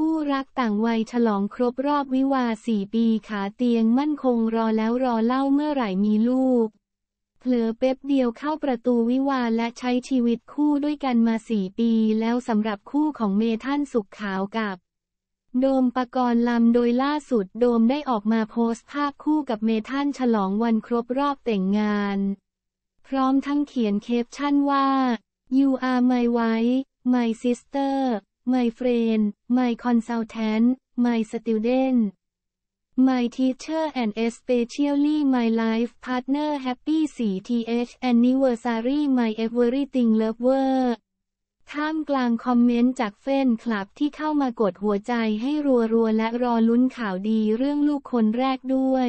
คู่รักต่างวัยฉลองครบรอบวิวาสี่ปีขาเตียงมั่นคงรอแล้วรอเล่าเมื่อไหร่มีลูก เผลอเป๊บเดียวเข้าประตูวิวาและใช้ชีวิตคู่ด้วยกันมาสี่ปีแล้วสำหรับคู่ของเมท่านสุขขาวกับ โดมปกรณ์ลำโดยล่าสุดโดมได้ออกมาโพสต์ภาพคู่กับเมท่านฉลองวันครบรอบแต่งงาน พร้อมทั้งเขียนเคปชั่นว่า you are my wife my sister my friend my consultant my student my teacher and especially my life partner happy 4th anniversary my everything lover ท่ามกลางคอมเมนต์จากแฟนคลับที่เข้ามากดหัวใจให้รัวๆ และรอลุ้นข่าวดีเรื่องลูกคนแรกด้วย